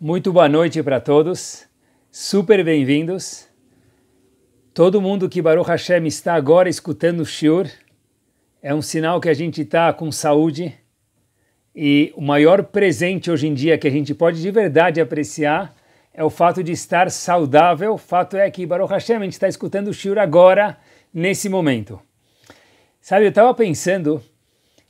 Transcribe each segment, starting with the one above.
Muito boa noite para todos, super bem-vindos. Todo mundo que Baruch Hashem está agora escutando o Shiur, é um sinal que a gente está com saúde, e o maior presente hoje em dia que a gente pode de verdade apreciar é o fato de estar saudável. O fato é que Baruch Hashem, a gente está escutando o Shur agora, nesse momento. Sabe, eu estava pensando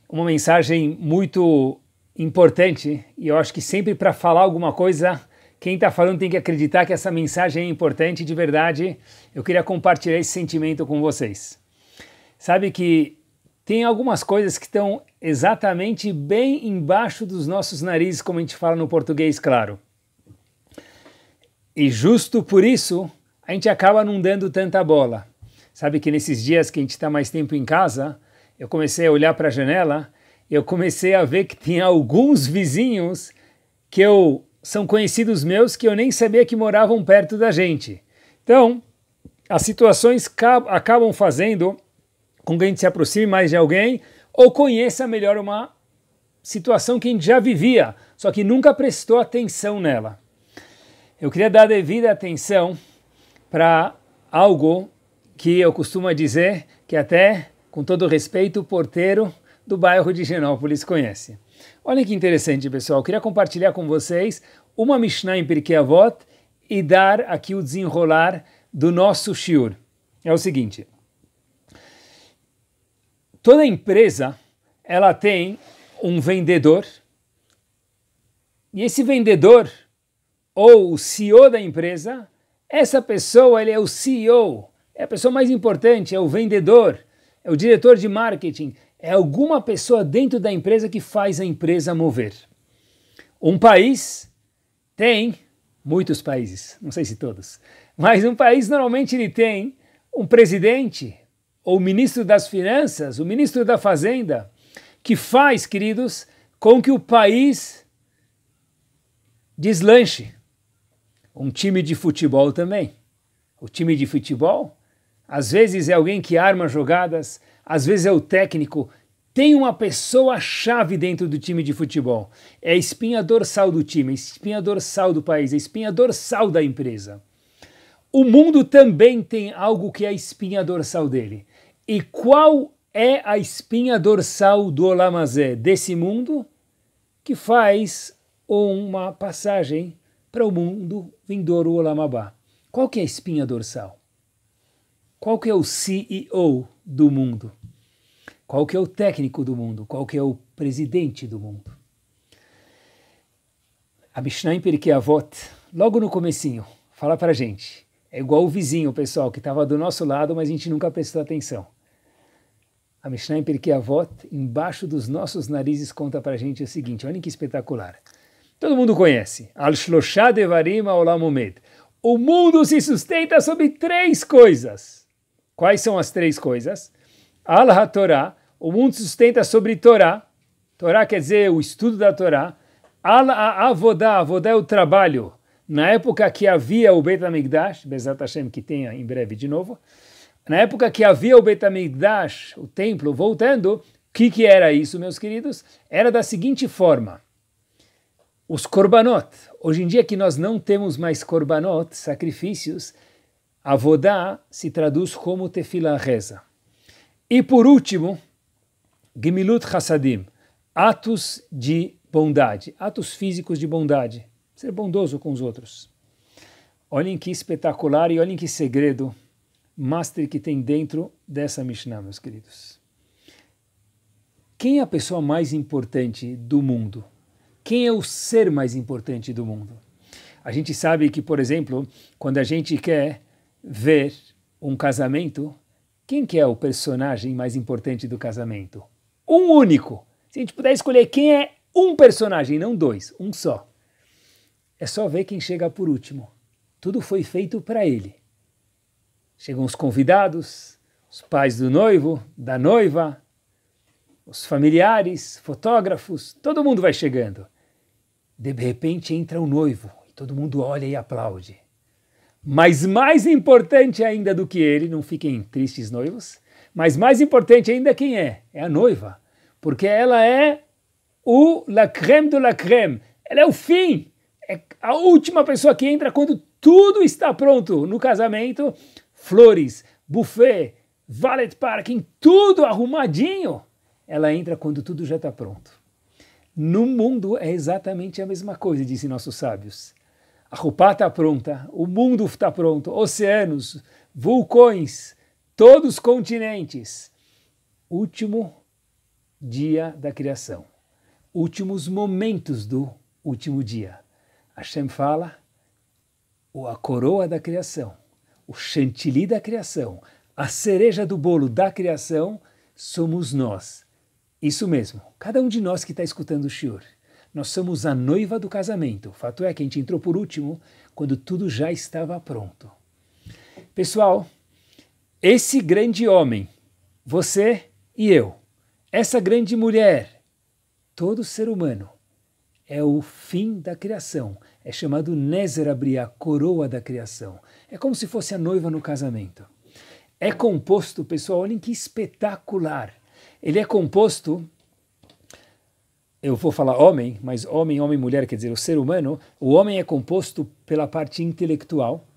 uma mensagem muito importante e eu acho que sempre para falar alguma coisa, quem está falando tem que acreditar que essa mensagem é importante de verdade. Eu queria compartilhar esse sentimento com vocês. Sabe que tem algumas coisas que estão exatamente bem embaixo dos nossos narizes, como a gente fala no português, claro. E justo por isso, a gente acaba não dando tanta bola. Sabe que nesses dias que a gente está mais tempo em casa, eu comecei a olhar para a janela, eu comecei a ver que tinha alguns vizinhos que eu são conhecidos meus que eu nem sabia que moravam perto da gente. Então, as situações acabam fazendo com quem a gente se aproxime mais de alguém, ou conheça melhor uma situação que a gente já vivia, só que nunca prestou atenção nela. Eu queria dar devida atenção para algo que eu costumo dizer que até, com todo respeito, o porteiro do bairro de Genópolis conhece. Olha que interessante, pessoal. Eu queria compartilhar com vocês uma Mishnah em Pirkei Avot e dar aqui o desenrolar do nosso shiur. É o seguinte, toda empresa ela tem um vendedor e esse vendedor ou o CEO da empresa, essa pessoa ele é o CEO, é a pessoa mais importante, é o vendedor, é o diretor de marketing, é alguma pessoa dentro da empresa que faz a empresa mover. Um país tem muitos países, não sei se todos, mas um país normalmente ele tem um presidente, ou o ministro das Finanças, o ministro da Fazenda, que faz, queridos, com que o país deslanche. Um time de futebol também. O time de futebol, às vezes é alguém que arma jogadas, às vezes é o técnico. Tem uma pessoa-chave dentro do time de futebol. É a espinha dorsal do time, a espinha dorsal do país, a espinha dorsal da empresa. O mundo também tem algo que é a espinha dorsal dele. E qual é a espinha dorsal do Olamazé, desse mundo, que faz uma passagem para o mundo vindouro Olamabá? Qual que é a espinha dorsal? Qual que é o CEO do mundo? Qual que é o técnico do mundo? Qual que é o presidente do mundo? A Mishnah em Avot, logo no comecinho, fala para gente. É igual o vizinho, pessoal, que estava do nosso lado, mas a gente nunca prestou atenção. A Mishnah em Pirkei Avot, embaixo dos nossos narizes, conta para a gente o seguinte, olhem que espetacular. Todo mundo conhece, Al-Shloshá Devarim O mundo se sustenta sobre três coisas. Quais são as três coisas? al Torah. o mundo se sustenta sobre Torá. Torá quer dizer o estudo da Torá. Al-Avodá, Avodá é o trabalho. Na época que havia o Beit HaMikdash, Bezat Hashem que tenha em breve de novo, na época que havia o Betamigdash, o templo, voltando, o que, que era isso, meus queridos? Era da seguinte forma. Os korbanot, hoje em dia que nós não temos mais korbanot, sacrifícios, avodá se traduz como tefila reza. E por último, gemilut hasadim, atos de bondade, atos físicos de bondade, ser bondoso com os outros. Olhem que espetacular e olhem que segredo master que tem dentro dessa Mishnah, meus queridos. Quem é a pessoa mais importante do mundo? Quem é o ser mais importante do mundo? A gente sabe que, por exemplo, quando a gente quer ver um casamento, quem que é o personagem mais importante do casamento? Um único. Se a gente puder escolher quem é um personagem, não dois, um só. É só ver quem chega por último. Tudo foi feito para ele. Chegam os convidados, os pais do noivo, da noiva, os familiares, fotógrafos, todo mundo vai chegando. De repente entra o noivo e todo mundo olha e aplaude. Mas mais importante ainda do que ele, não fiquem tristes noivos, mas mais importante ainda quem é? É a noiva, porque ela é o la do de la ela é o fim, é a última pessoa que entra quando tudo está pronto no casamento, flores, buffet, valet parking, tudo arrumadinho, ela entra quando tudo já está pronto. No mundo é exatamente a mesma coisa, disse nossos sábios. A Rupá está pronta, o mundo está pronto, oceanos, vulcões, todos os continentes. Último dia da criação, últimos momentos do último dia. Hashem fala, ou a coroa da criação o chantilly da criação, a cereja do bolo da criação, somos nós. Isso mesmo, cada um de nós que está escutando o Shior. Nós somos a noiva do casamento. O fato é que a gente entrou por último quando tudo já estava pronto. Pessoal, esse grande homem, você e eu, essa grande mulher, todo ser humano, é o fim da criação é chamado Nezer Abriá, coroa da criação. É como se fosse a noiva no casamento. É composto, pessoal, olhem que espetacular. Ele é composto, eu vou falar homem, mas homem, homem, mulher, quer dizer, o ser humano, o homem é composto pela parte intelectual,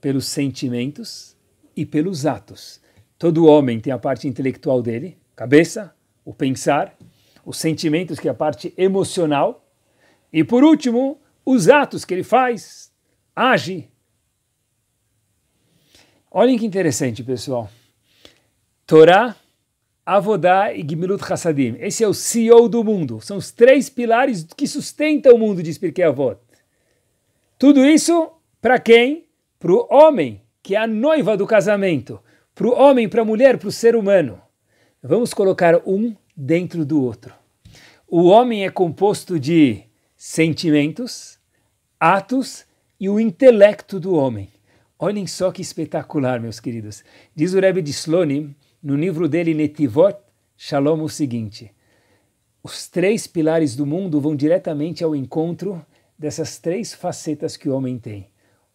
pelos sentimentos e pelos atos. Todo homem tem a parte intelectual dele, cabeça, o pensar, os sentimentos, que é a parte emocional, e por último, os atos que ele faz, age. Olhem que interessante, pessoal. Torá, Avodá e Gimilut Hassadim. Esse é o CEO do mundo. São os três pilares que sustentam o mundo, diz Pirkei Avot. Tudo isso para quem? Para o homem, que é a noiva do casamento. Para o homem, para a mulher, para o ser humano. Vamos colocar um dentro do outro. O homem é composto de sentimentos, atos e o intelecto do homem. Olhem só que espetacular, meus queridos. Diz o Rebbe de Slonim, no livro dele Netivot Shalom, o seguinte: os três pilares do mundo vão diretamente ao encontro dessas três facetas que o homem tem: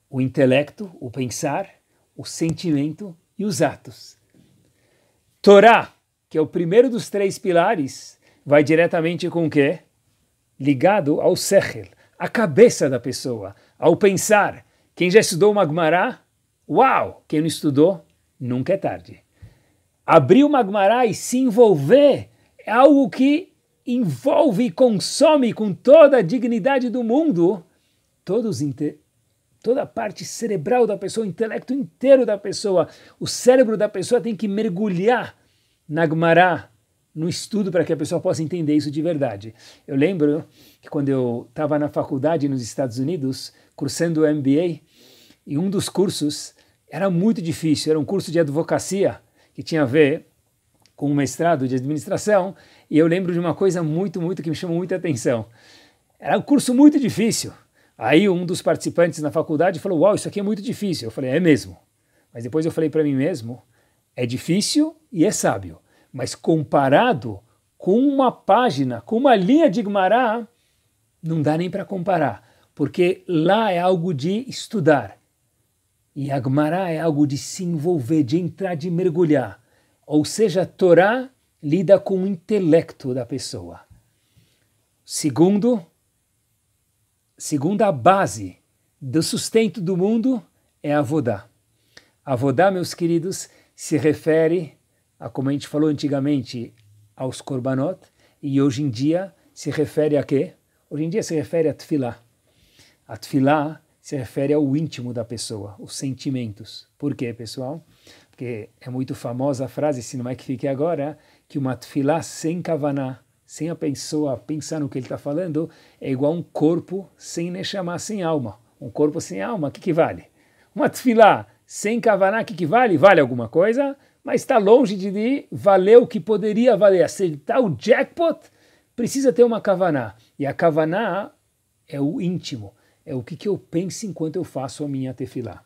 o intelecto, o pensar, o sentimento e os atos. Torá, que é o primeiro dos três pilares, vai diretamente com o quê? ligado ao sechel, a cabeça da pessoa, ao pensar. Quem já estudou Magmará? Gemara, uau! Quem não estudou, nunca é tarde. Abrir o Magmará e se envolver é algo que envolve e consome com toda a dignidade do mundo todos toda a parte cerebral da pessoa, o intelecto inteiro da pessoa, o cérebro da pessoa tem que mergulhar na Magmará no estudo para que a pessoa possa entender isso de verdade. Eu lembro que quando eu estava na faculdade nos Estados Unidos, cursando o MBA, e um dos cursos era muito difícil, era um curso de advocacia que tinha a ver com um mestrado de administração, e eu lembro de uma coisa muito, muito que me chamou muita atenção. Era um curso muito difícil. Aí um dos participantes na faculdade falou: "Uau, isso aqui é muito difícil". Eu falei: "É mesmo". Mas depois eu falei para mim mesmo: "É difícil e é sábio". Mas comparado com uma página, com uma linha de Gmará, não dá nem para comparar, porque lá é algo de estudar. E a Gmará é algo de se envolver, de entrar, de mergulhar. Ou seja, a Torá lida com o intelecto da pessoa. Segundo, segunda base do sustento do mundo é a Vodá. A Vodá, meus queridos, se refere ah, como a gente falou antigamente, aos korbanot, e hoje em dia se refere a quê? Hoje em dia se refere a tefilá. A tefilá se refere ao íntimo da pessoa, os sentimentos. Por quê, pessoal? Porque é muito famosa a frase, se não é que fique agora, que uma tefilá sem kavaná, sem a pessoa pensar no que ele está falando, é igual um corpo sem neshama, sem alma. Um corpo sem alma, o que, que vale? Uma tefilá sem kavaná, o que, que vale? Vale alguma coisa? mas está longe de valer o que poderia valer. Acertar o jackpot precisa ter uma kavaná. E a kavaná é o íntimo, é o que, que eu penso enquanto eu faço a minha tefilá.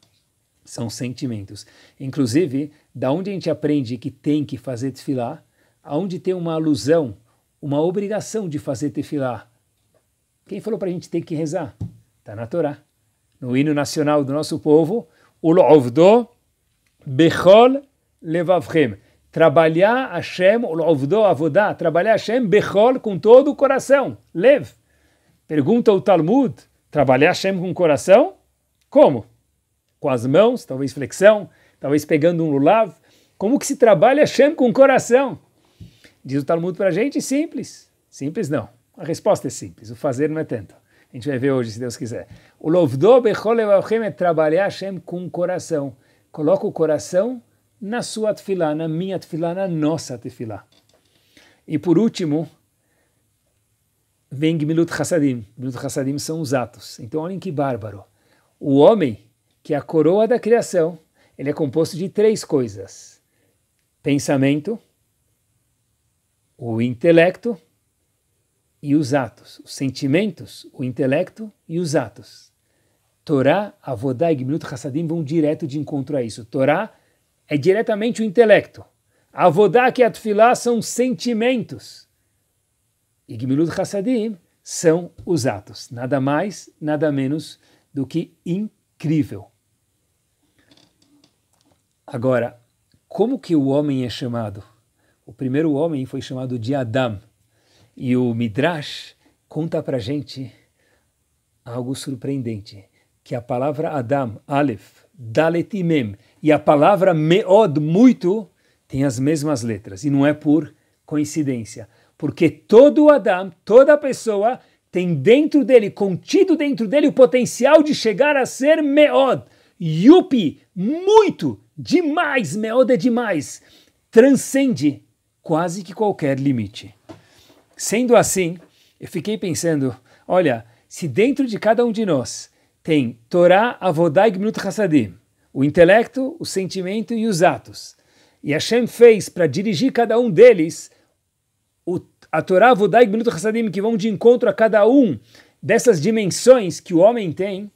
São sentimentos. Inclusive, da onde a gente aprende que tem que fazer tefilá, aonde tem uma alusão, uma obrigação de fazer tefilá. Quem falou para a gente ter que rezar? Está na Torá. No hino nacional do nosso povo, o Lovdo Bechol levavchem. Trabalhar Hashem, ol'ovdo avodá, trabalhar Hashem bechol, com todo o coração. Lev. Pergunta o Talmud, trabalhar Hashem com o coração? Como? Com as mãos, talvez flexão, talvez pegando um lulav. Como que se trabalha Hashem com o coração? Diz o Talmud para a gente, simples. Simples não. A resposta é simples, o fazer não é tanto. A gente vai ver hoje, se Deus quiser. O Lovdo Bechol levavchem é trabalhar Hashem com o coração. Coloca o coração na sua tefilá, na minha tefilá, na nossa tefilá. E por último, vem Gmilut Hassadim. Gmilut Hassadim são os atos. Então olhem que bárbaro. O homem, que é a coroa da criação, ele é composto de três coisas: pensamento, o intelecto e os atos. Os sentimentos, o intelecto e os atos. Torá, Avodá e Gmilut Hassadim vão direto de encontro a isso. Torá, é diretamente o intelecto. Avodak e Atfilah são sentimentos. E Gmilud Hassadim são os atos. Nada mais, nada menos do que incrível. Agora, como que o homem é chamado? O primeiro homem foi chamado de Adam. E o Midrash conta pra gente algo surpreendente, que a palavra Adam, Aleph, Dalet e Mem. E a palavra meod, muito, tem as mesmas letras. E não é por coincidência. Porque todo Adam, toda pessoa, tem dentro dele, contido dentro dele, o potencial de chegar a ser meod. Yupi, muito, demais, meod é demais. Transcende quase que qualquer limite. Sendo assim, eu fiquei pensando, olha, se dentro de cada um de nós tem Torá, Avodai, Gmilut Hassadim, o intelecto, o sentimento e os atos. E Hashem fez para dirigir cada um deles o, a Torá, Avodai, Gmilut Hassadim, que vão de encontro a cada um dessas dimensões que o homem tem.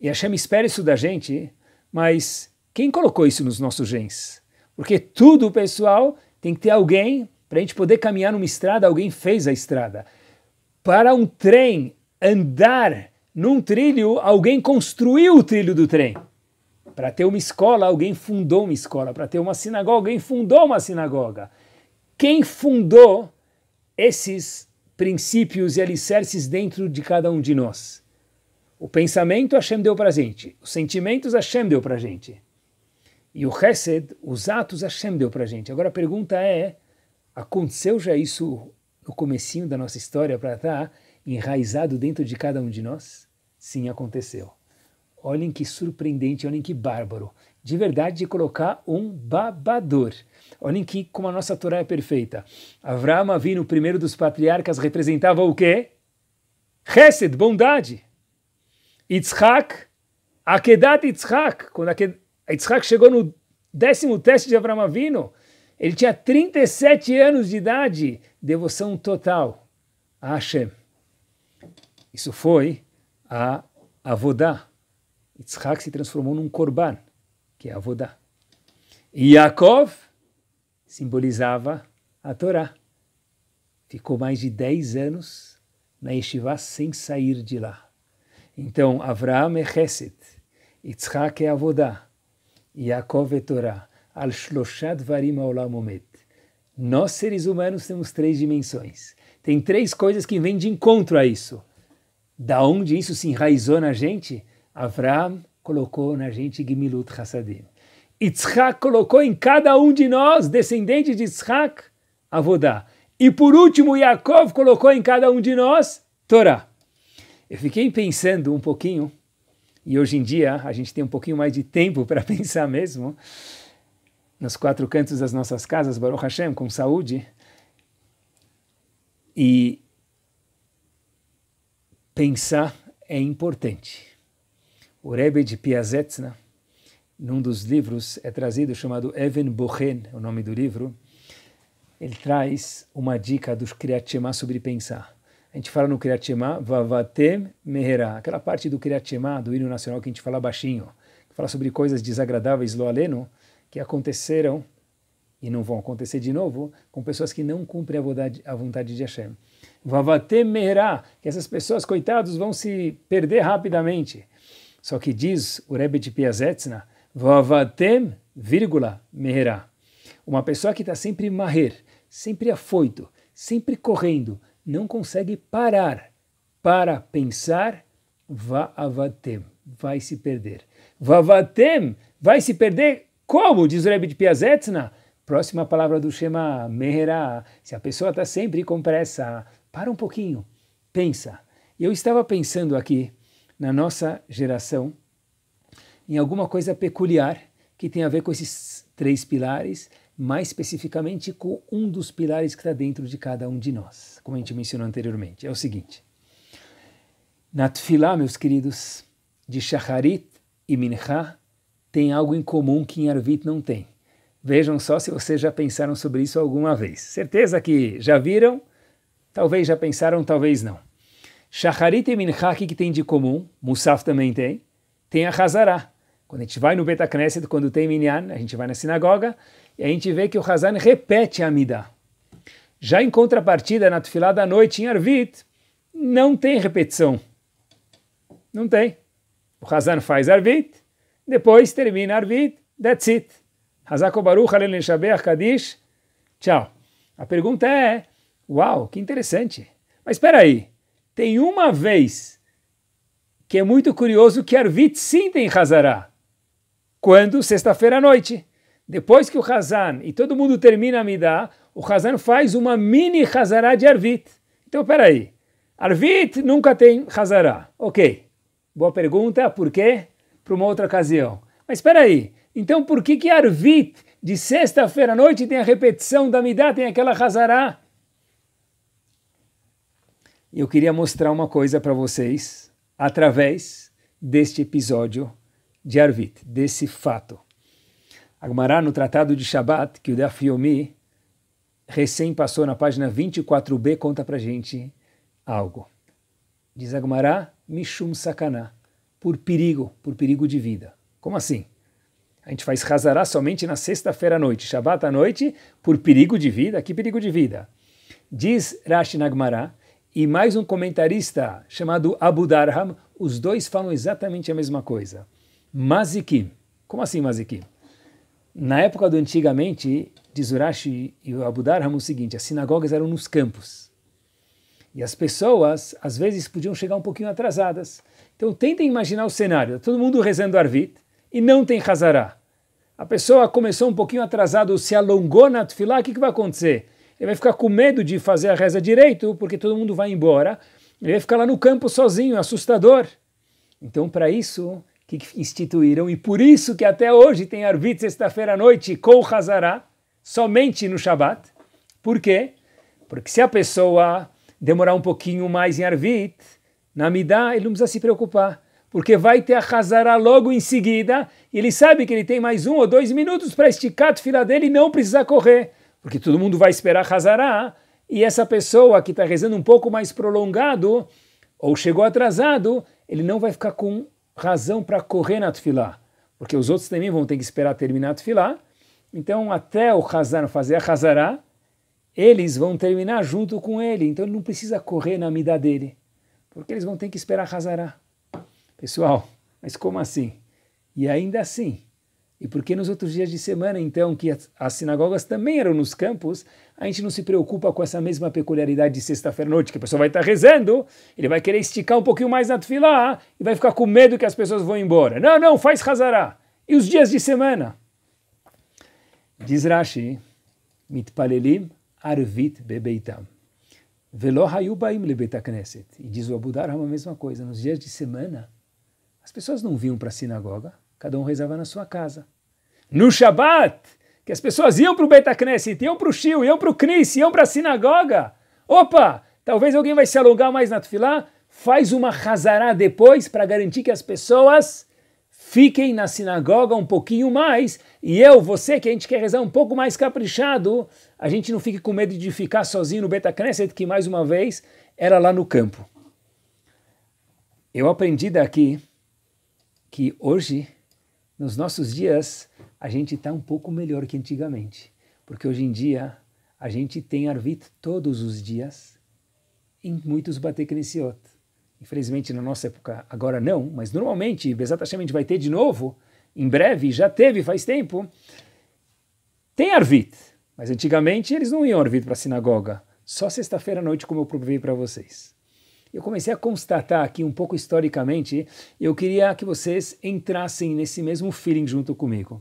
E Hashem espera isso da gente, mas quem colocou isso nos nossos genes? Porque tudo, pessoal, tem que ter alguém para a gente poder caminhar numa estrada, alguém fez a estrada. Para um trem andar num trilho, alguém construiu o trilho do trem. Para ter uma escola, alguém fundou uma escola. Para ter uma sinagoga, alguém fundou uma sinagoga. Quem fundou esses princípios e alicerces dentro de cada um de nós? O pensamento Hashem deu para gente. Os sentimentos Hashem deu para gente. E o Hesed, os atos Hashem deu para gente. Agora a pergunta é, aconteceu já isso no comecinho da nossa história para estar... Tá? enraizado dentro de cada um de nós? Sim, aconteceu. Olhem que surpreendente, olhem que bárbaro. De verdade, de colocar um babador. Olhem que como a nossa Torá é perfeita. Avraham Avinu, primeiro dos patriarcas, representava o quê? Chesed, bondade. Yitzhak, Akedat Yitzhak. Quando Aked... Yitzhak chegou no décimo teste de Avraham Avinu, ele tinha 37 anos de idade. Devoção total a Hashem. Isso foi a Avodá. Yitzhak se transformou num korban, que é Avodá. E Yaakov simbolizava a Torá. Ficou mais de 10 anos na Yeshiva sem sair de lá. Então, Avraham é Chesed, Yitzhak é Avodá, Yaakov é Torá, Al-Shloshat Varim Olam Nós, seres humanos, temos três dimensões. Tem três coisas que vêm de encontro a isso. Da onde isso se enraizou na gente? Avram colocou na gente Gimilut Hassadim. Yitzhak colocou em cada um de nós, descendente de Yitzhak, Avodá. E por último, Yaakov colocou em cada um de nós Torá. Eu fiquei pensando um pouquinho, e hoje em dia a gente tem um pouquinho mais de tempo para pensar mesmo, nos quatro cantos das nossas casas, Baruch Hashem, com saúde. E pensar é importante. O Rebbe de Piazetna, né, num dos livros, é trazido chamado Even Bohen, o nome do livro, ele traz uma dica dos Kriyat Shema sobre pensar. A gente fala no Kriyat Shema, Vavatem Mehera, aquela parte do Kriyat Shema, do hino nacional que a gente fala baixinho, que fala sobre coisas desagradáveis, loaleno, que aconteceram e não vão acontecer de novo com pessoas que não cumprem a vontade, a vontade de Hashem. Vavatemerá, que essas pessoas, coitados, vão se perder rapidamente. Só que diz o Rebbe de Piazetsna, Vavatem, vírgula, meherá. Uma pessoa que está sempre marrer, sempre afoito, sempre correndo, não consegue parar para pensar, Vavatem, vai se perder. Vavatem, vai se perder como? Diz o Rebbe de Piazetsna. Próxima palavra do Shema, Meherá. Se a pessoa está sempre com pressa, para um pouquinho, pensa. Eu estava pensando aqui, na nossa geração, em alguma coisa peculiar que tem a ver com esses três pilares, mais especificamente com um dos pilares que está dentro de cada um de nós, como a gente mencionou anteriormente. É o seguinte: na Tfilá, meus queridos, de Shacharit e Minha, tem algo em comum que em Arvit não tem. Vejam só se vocês já pensaram sobre isso alguma vez. Certeza que já viram Talvez já pensaram, talvez não. Shacharit e o que tem de comum? Musaf também tem. Tem a Hazara. Quando a gente vai no Betacneset, quando tem Minyan, a gente vai na sinagoga e a gente vê que o Hazan repete a Amida. Já em contrapartida, na Tufilá da noite, em Arvit, não tem repetição. Não tem. O Hazan faz Arvit, depois termina Arvit, that's it. Hazako Baruch, Halel Shabeach, Kadish, tchau. A pergunta é, Uau, que interessante. Mas espera aí, tem uma vez que é muito curioso que Arvit sim tem Hazará. Quando? Sexta-feira à noite. Depois que o Hazan e todo mundo termina a Midah, o Hazan faz uma mini Hazará de Arvit. Então, peraí. Arvit nunca tem Hazará. Ok. Boa pergunta, por quê? Para uma outra ocasião. Mas espera aí. Então, por que que Arvit de sexta-feira à noite tem a repetição da Midah, tem aquela Hazará? eu queria mostrar uma coisa para vocês através deste episódio de Arvit, desse fato. Agmará, no Tratado de Shabat, que o Daf Yomi recém passou na página 24b, conta para gente algo. Diz Agmará, Mishum sakana, por perigo, por perigo de vida. Como assim? A gente faz Hazará somente na sexta-feira à noite, Shabat à noite, por perigo de vida. Que perigo de vida? Diz Rashi Nagmará, e mais um comentarista chamado Abu Darham, os dois falam exatamente a mesma coisa. Mazikim. Como assim Mazikim? Na época do antigamente, diz Urashi e o Abu Darham o seguinte, as sinagogas eram nos campos. E as pessoas, às vezes, podiam chegar um pouquinho atrasadas. Então tentem imaginar o cenário, todo mundo rezando Arvit e não tem Hazará. A pessoa começou um pouquinho atrasada se alongou na Tfilá, o que, que vai acontecer? ele vai ficar com medo de fazer a reza direito, porque todo mundo vai embora, ele vai ficar lá no campo sozinho, assustador. Então, para isso que instituíram, e por isso que até hoje tem Arvit sexta-feira à noite com Hazará, somente no Shabat. Por quê? Porque se a pessoa demorar um pouquinho mais em Arvit, na Midá, ele não precisa se preocupar, porque vai ter a Hazara logo em seguida, e ele sabe que ele tem mais um ou dois minutos para esticar a fila dele e não precisar correr porque todo mundo vai esperar Hazará, e essa pessoa que está rezando um pouco mais prolongado, ou chegou atrasado, ele não vai ficar com razão para correr na Tfilá, porque os outros também vão ter que esperar terminar a Tfilá, então até o Hazar fazer a Hazará, eles vão terminar junto com ele, então ele não precisa correr na amida dele, porque eles vão ter que esperar Hazará. Pessoal, mas como assim? E ainda assim, e por que nos outros dias de semana, então, que as sinagogas também eram nos campos, a gente não se preocupa com essa mesma peculiaridade de sexta-feira à noite, que a pessoa vai estar rezando, ele vai querer esticar um pouquinho mais na tefilá e vai ficar com medo que as pessoas vão embora. Não, não, faz razará. E os dias de semana? Diz Rashi, mitpalelim arvit bebeitam. Velo hayubaim lebetakneset. E diz o Abu Dharam a mesma coisa. Nos dias de semana, as pessoas não vinham para a sinagoga, Cada um rezava na sua casa. No Shabat, que as pessoas iam para o Betacneset, iam para o Shil, iam para o Knis, iam para a sinagoga. Opa, talvez alguém vai se alongar mais na Tfilá, faz uma razará depois para garantir que as pessoas fiquem na sinagoga um pouquinho mais. E eu, você, que a gente quer rezar um pouco mais caprichado, a gente não fique com medo de ficar sozinho no Betacneset, que mais uma vez era lá no campo. Eu aprendi daqui que hoje nos nossos dias, a gente está um pouco melhor que antigamente, porque hoje em dia a gente tem Arvit todos os dias em muitos Bateknesiot. Infelizmente, na nossa época, agora não, mas normalmente, exatamente a gente vai ter de novo, em breve, já teve faz tempo. Tem Arvit, mas antigamente eles não iam Arvit para a sinagoga, só sexta-feira à noite, como eu provei para vocês. Eu comecei a constatar aqui um pouco historicamente, eu queria que vocês entrassem nesse mesmo feeling junto comigo.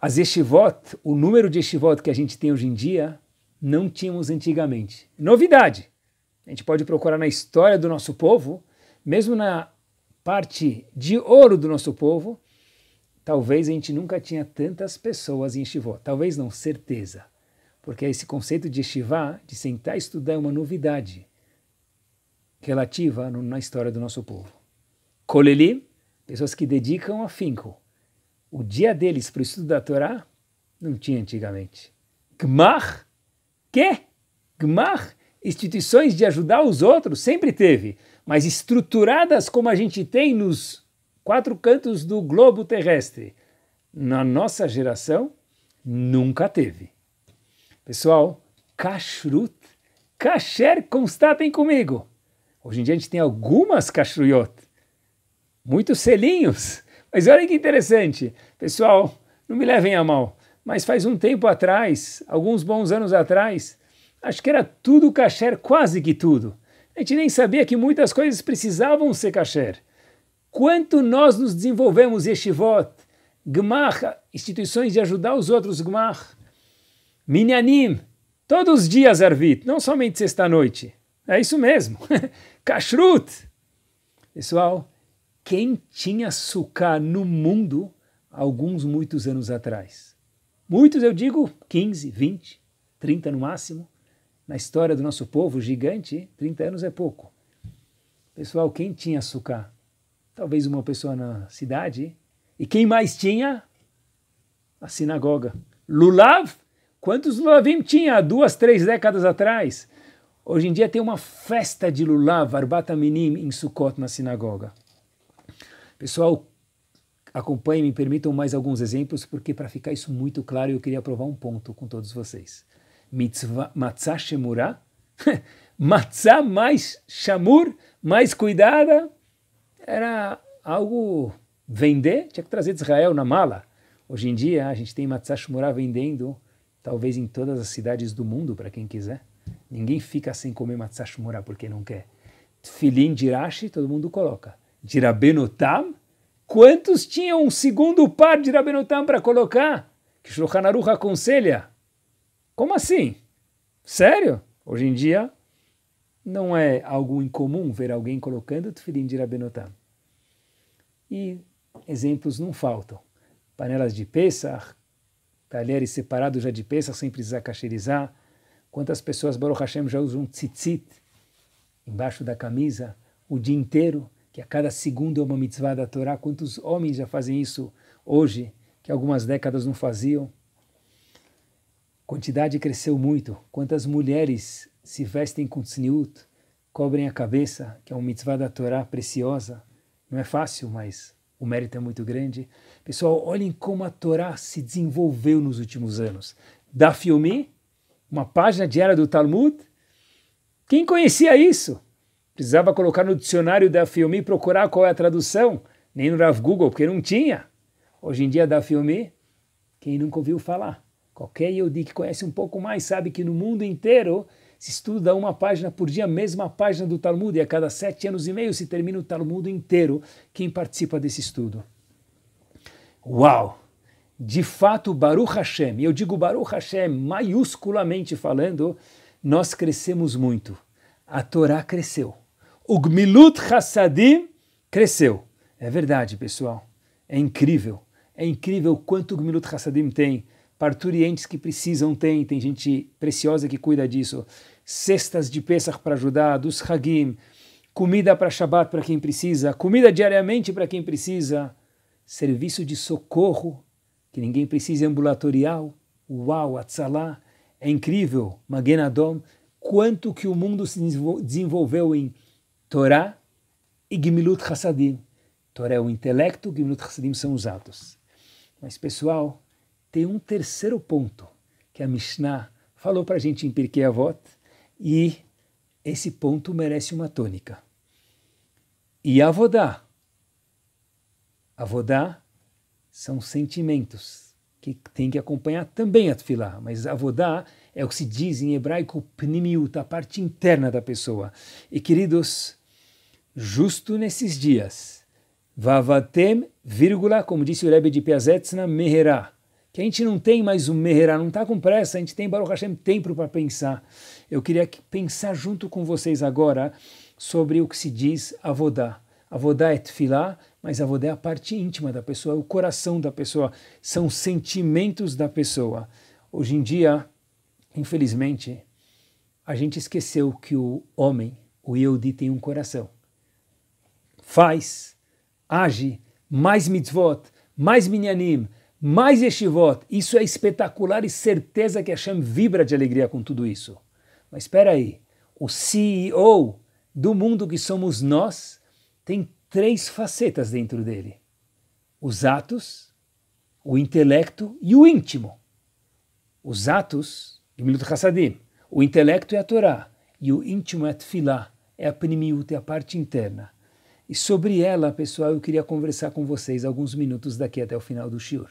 As yeshivot, o número de yeshivot que a gente tem hoje em dia, não tínhamos antigamente. Novidade! A gente pode procurar na história do nosso povo, mesmo na parte de ouro do nosso povo, talvez a gente nunca tinha tantas pessoas em yeshivot. Talvez não, certeza. Porque esse conceito de yeshivá, de sentar e estudar, é uma novidade relativa na história do nosso povo. Kolelim, pessoas que dedicam afinco. O dia deles para o estudo da Torá não tinha antigamente. Gmar, que? Gmar, instituições de ajudar os outros, sempre teve, mas estruturadas como a gente tem nos quatro cantos do globo terrestre. Na nossa geração, nunca teve. Pessoal, kashrut, kasher, constatem comigo. Hoje em dia a gente tem algumas kashruyot, muitos selinhos. Mas olha que interessante, pessoal, não me levem a mal, mas faz um tempo atrás, alguns bons anos atrás, acho que era tudo kasher, quase que tudo. A gente nem sabia que muitas coisas precisavam ser kasher. Quanto nós nos desenvolvemos yeshivot, gmar, instituições de ajudar os outros gmar, minyanim, todos os dias, Arvit, não somente sexta-noite. É isso mesmo. Kashrut. Pessoal, quem tinha sucá no mundo alguns muitos anos atrás? Muitos, eu digo, 15, 20, 30 no máximo. Na história do nosso povo gigante, 30 anos é pouco. Pessoal, quem tinha sucá? Talvez uma pessoa na cidade. E quem mais tinha? A sinagoga. Lulav? Quantos Lulavim tinha duas, três décadas atrás? Hoje em dia tem uma festa de Lulav, varbata Minim, em Sukkot, na sinagoga. Pessoal, acompanhem, me permitam mais alguns exemplos, porque para ficar isso muito claro, eu queria provar um ponto com todos vocês. matzah shemurah, matzah mais chamur, mais cuidada, era algo vender, tinha que trazer de Israel na mala. Hoje em dia a gente tem matzah shemurah vendendo, talvez em todas as cidades do mundo, para quem quiser. Ninguém fica sem comer matzah shumura porque não quer. Tfilim dirashi, todo mundo coloca. Dirabenotam, quantos tinham um segundo par de dirabenotam para colocar? Que Shulchan Aruch aconselha. Como assim? Sério? Hoje em dia, não é algo incomum ver alguém colocando Tfilim dirabenotam. E exemplos não faltam. Panelas de Pesach, talheres separados já de Pesach sem precisar cacherizar, Quantas pessoas, Baruch Hashem, já usam um tzitzit embaixo da camisa o dia inteiro, que a cada segundo é uma mitzvah da Torá? Quantos homens já fazem isso hoje, que algumas décadas não faziam? quantidade cresceu muito. Quantas mulheres se vestem com tzniut, cobrem a cabeça, que é uma mitzvah da Torá preciosa. Não é fácil, mas o mérito é muito grande. Pessoal, olhem como a Torá se desenvolveu nos últimos anos. Da filme uma página diária do Talmud? Quem conhecia isso? Precisava colocar no dicionário da Fiumi e procurar qual é a tradução, nem no Rav Google, porque não tinha. Hoje em dia, da Fiumi, quem nunca ouviu falar? Qualquer Yodi que conhece um pouco mais sabe que no mundo inteiro se estuda uma página por dia, mesma página do Talmud, e a cada sete anos e meio se termina o Talmud inteiro. Quem participa desse estudo? Uau! de fato, Baruch Hashem, e eu digo Baruch Hashem maiusculamente falando, nós crescemos muito. A Torá cresceu. O Gmilut Hassadim cresceu. É verdade, pessoal. É incrível. É incrível o quanto o Gmilut Hassadim tem. Parturientes que precisam tem. Tem gente preciosa que cuida disso. Cestas de Pesach para ajudar, dos Hagim. Comida para Shabat para quem precisa. Comida diariamente para quem precisa. Serviço de socorro que ninguém precise ambulatorial, uau, Atzalá, é incrível, Magen Adom, quanto que o mundo se desenvolveu em Torá e Gimilut Hassadim. Torá é o intelecto, Gimilut Hassadim são os atos. Mas, pessoal, tem um terceiro ponto que a Mishnah falou para a gente em Pirkei Avot e esse ponto merece uma tônica. E Avodá. Avodá são sentimentos que tem que acompanhar também a tefilá, mas avodá é o que se diz em hebraico pnimiut, a parte interna da pessoa. E queridos, justo nesses dias, vavatem, vírgula, como disse o Rebbe de Piazetsna, meherá, que a gente não tem mais o meherá, não está com pressa, a gente tem Baruch Hashem tempo para pensar. Eu queria pensar junto com vocês agora sobre o que se diz avodá. Avodá é tefilá, mas avoda é a parte íntima da pessoa, é o coração da pessoa, são sentimentos da pessoa. Hoje em dia, infelizmente, a gente esqueceu que o homem, o Yehudi, tem um coração. Faz, age, mais mitzvot, mais minyanim, mais yeshivot. Isso é espetacular e certeza que a Hashem vibra de alegria com tudo isso. Mas espera aí, o CEO do mundo que somos nós tem três facetas dentro dele: os atos, o intelecto e o íntimo. Os atos, Gemilut Hassadim, o intelecto é a Torá e o íntimo é a Tfilá, é a Pnimiut, é a parte interna. E sobre ela, pessoal, eu queria conversar com vocês alguns minutos daqui até o final do Shiur.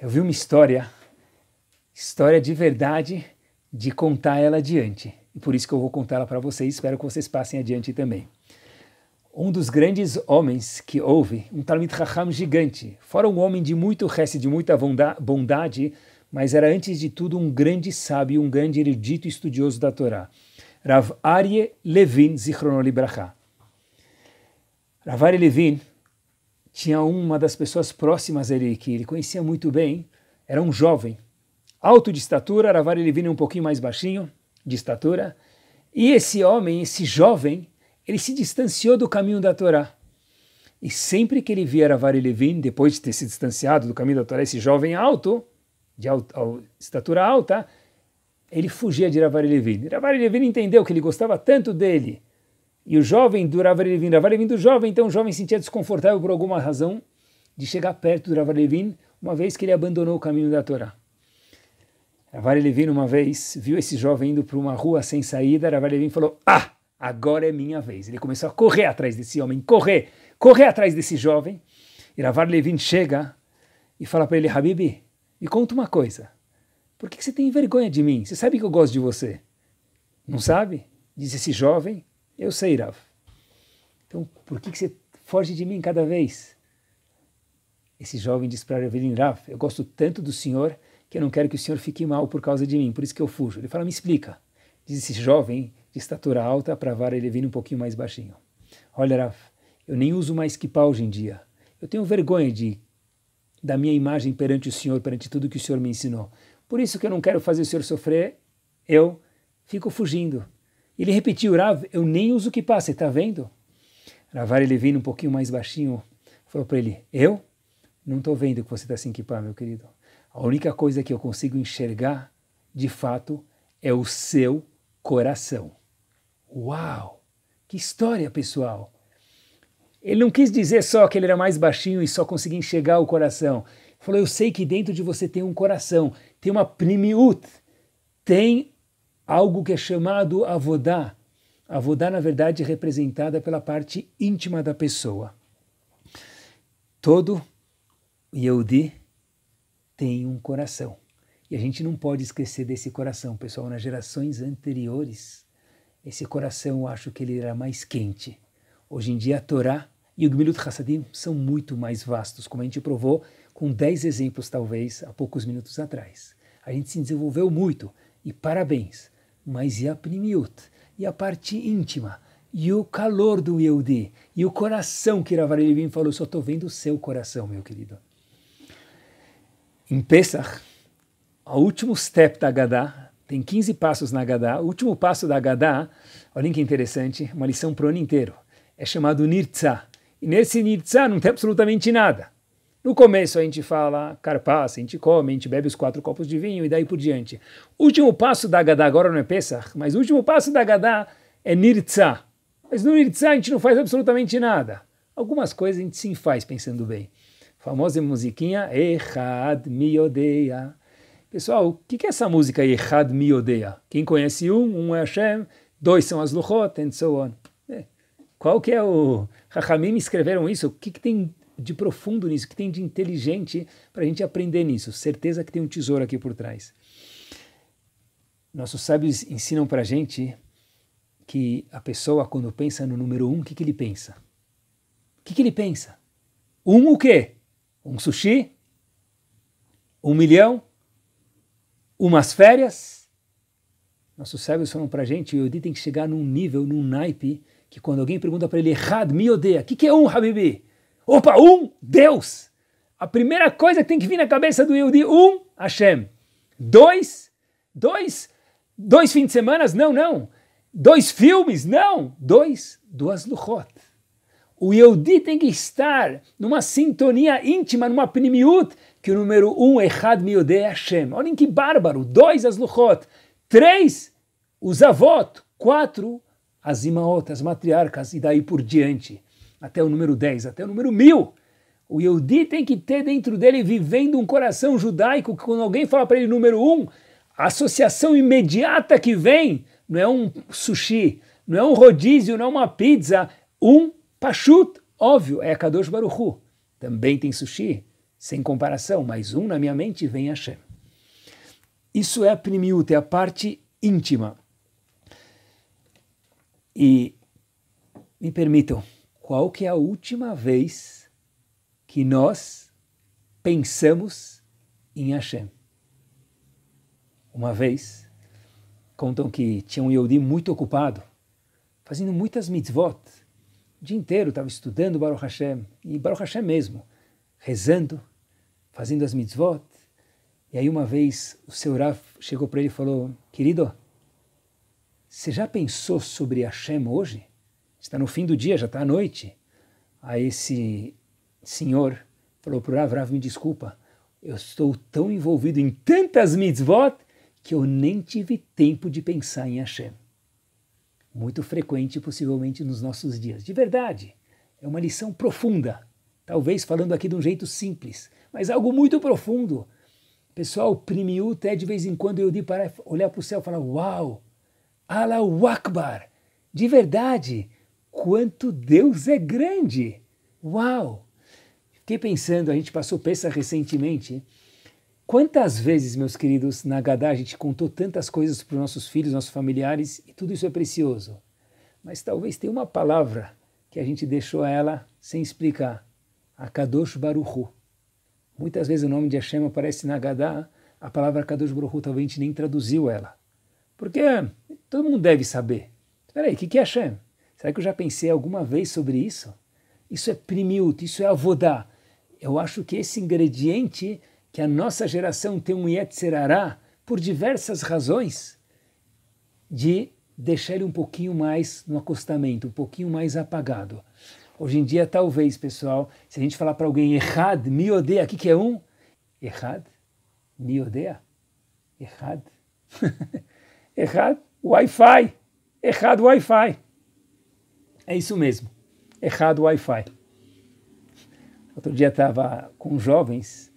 Eu vi uma história, história de verdade, de contar ela adiante. E por isso que eu vou contá-la para vocês, espero que vocês passem adiante também um dos grandes homens que houve, um Talmud Raham gigante. Fora um homem de muito resto, de muita bondade, mas era antes de tudo um grande sábio, um grande erudito e estudioso da Torá. Rav Arye Levin Zichrono Libraha. Rav Arye Levin tinha uma das pessoas próximas a ele, que ele conhecia muito bem, era um jovem, alto de estatura, Rav Arye Levin é um pouquinho mais baixinho de estatura, e esse homem, esse jovem, ele se distanciou do caminho da Torá. E sempre que ele via Ravari Levin, depois de ter se distanciado do caminho da Torá, esse jovem alto, de estatura alta, ele fugia de Ravari Levin. Ravari Levin entendeu que ele gostava tanto dele. E o jovem do Ravari Levin, Ravari Levin do jovem, então o jovem sentia desconfortável por alguma razão de chegar perto do Ravari Levin, uma vez que ele abandonou o caminho da Torá. Ravari Levin, uma vez, viu esse jovem indo para uma rua sem saída, Ravari Levin falou, ah! agora é minha vez. Ele começou a correr atrás desse homem, correr, correr atrás desse jovem. E Ravar Levin chega e fala para ele, Habibi, me conta uma coisa. Por que, você tem vergonha de mim? Você sabe que eu gosto de você. Não sabe? Diz esse jovem, eu sei, Rav. Então, por que, você foge de mim cada vez? Esse jovem diz para Revelin Rav, eu gosto tanto do senhor que eu não quero que o senhor fique mal por causa de mim, por isso que eu fujo. Ele fala, me explica. Diz esse jovem, de estatura alta, para vara ele vira um pouquinho mais baixinho. Olha, Raf, eu nem uso mais que hoje em dia. Eu tenho vergonha de da minha imagem perante o Senhor, perante tudo que o Senhor me ensinou. Por isso que eu não quero fazer o Senhor sofrer, eu fico fugindo. Ele repetiu, Rav, eu nem uso que kippah, você está vendo? Ravar ele vindo um pouquinho mais baixinho, falou para ele, eu não estou vendo que você está sem kippah, meu querido. A única coisa que eu consigo enxergar, de fato, é o seu coração. Uau! Que história, pessoal! Ele não quis dizer só que ele era mais baixinho e só conseguia enxergar o coração. Ele falou: Eu sei que dentro de você tem um coração, tem uma primiut, tem algo que é chamado avodá. Avodá, na verdade, é representada pela parte íntima da pessoa. Todo Yehudi tem um coração. E a gente não pode esquecer desse coração, pessoal. Nas gerações anteriores, esse coração, eu acho que ele era mais quente. Hoje em dia, a Torá e o Gmilut Hassadim são muito mais vastos, como a gente provou com 10 exemplos, talvez, há poucos minutos atrás. A gente se desenvolveu muito, e parabéns. Mas e a Primiut? E a parte íntima? E o calor do Yehudi? E o coração que Ravarelevim falou? Só estou vendo o seu coração, meu querido. Em Pesach, o último step da Gadá, tem 15 passos na Gadá. O último passo da Gadá, olha que interessante, uma lição para o ano inteiro. É chamado Nirtzah. E nesse Nirtzah não tem absolutamente nada. No começo a gente fala carpaça, a gente come, a gente bebe os quatro copos de vinho e daí por diante. O último passo da Gadá, agora não é Pesach, mas o último passo da Gadá é Nirtzah. Mas no Nirtzah a gente não faz absolutamente nada. Algumas coisas a gente sim faz, pensando bem. A famosa musiquinha, Echad Miodeia. Pessoal, o que, que é essa música aí, Had Mi Odeia? Quem conhece um, um é Hashem, dois são as Luchot, and so on. É. Qual que é o... Rahamim escreveram isso, o que, que tem de profundo nisso, o que tem de inteligente para a gente aprender nisso? Certeza que tem um tesouro aqui por trás. Nossos sábios ensinam para a gente que a pessoa, quando pensa no número um, o que, que ele pensa? O que, que ele pensa? Um o quê? Um sushi? Um milhão? umas férias. Nossos cérebros falam para a gente, o Yodi tem que chegar num nível, num naipe, que quando alguém pergunta para ele, Had mi odeia, o que, que é um, Habibi? Opa, um, Deus! A primeira coisa que tem que vir na cabeça do Yodi, um, Hashem. Dois, dois, dois fins de semana, não, não. Dois filmes, não. Dois, duas luchot. O Yodi tem que estar numa sintonia íntima, numa primiut, que o número um, é Hadmi Miodei Hashem. Olhem que bárbaro! Dois, as Luchot. Três, os Avot. Quatro, as Imaot, as matriarcas, e daí por diante. Até o número dez, até o número mil. O Yehudi tem que ter dentro dele, vivendo um coração judaico, que quando alguém fala para ele número um, a associação imediata que vem não é um sushi, não é um rodízio, não é uma pizza, um pachut, óbvio, é a Kadosh Baruchu. Também tem sushi, sem comparação, mas um na minha mente vem Hashem. Isso é a primiúta, é a parte íntima. E me permitam, qual que é a última vez que nós pensamos em Hashem? Uma vez, contam que tinha um Yehudi muito ocupado, fazendo muitas mitzvot, o dia inteiro estava estudando Baruch Hashem, e Baruch Hashem mesmo, rezando, fazendo as mitzvot. E aí uma vez o seu Rav chegou para ele e falou, querido, você já pensou sobre Hashem hoje? Está no fim do dia, já está à noite. Aí esse senhor falou para o Rav, Rav, me desculpa, eu estou tão envolvido em tantas mitzvot que eu nem tive tempo de pensar em Hashem. Muito frequente, possivelmente, nos nossos dias. De verdade, é uma lição profunda. Talvez falando aqui de um jeito simples, mas é algo muito profundo. Pessoal, primiu até de vez em quando eu de parar, olhar para o céu e falar: Uau! Allahu Akbar! De verdade, quanto Deus é grande! Uau! Fiquei pensando, a gente passou peça recentemente. Quantas vezes, meus queridos, na Gadá a gente contou tantas coisas para os nossos filhos, nossos familiares, e tudo isso é precioso. Mas talvez tenha uma palavra que a gente deixou ela sem explicar. Akadosh Baruchu. Muitas vezes o nome de Hashem aparece na Gadá, a palavra Kadosh Baruch Hu, talvez a gente nem traduziu ela. Porque todo mundo deve saber. Espera aí, o que, é Hashem? Será que eu já pensei alguma vez sobre isso? Isso é primiut, isso é avodá. Eu acho que esse ingrediente que a nossa geração tem um yetzerará, por diversas razões, de deixar ele um pouquinho mais no acostamento, um pouquinho mais apagado. Hoje em dia, talvez, pessoal, se a gente falar para alguém errado, me odeia, o que, que é um? Errado, me odeia, errado, errado, Wi-Fi, errado Wi-Fi. É isso mesmo, errado Wi-Fi. Outro dia estava com jovens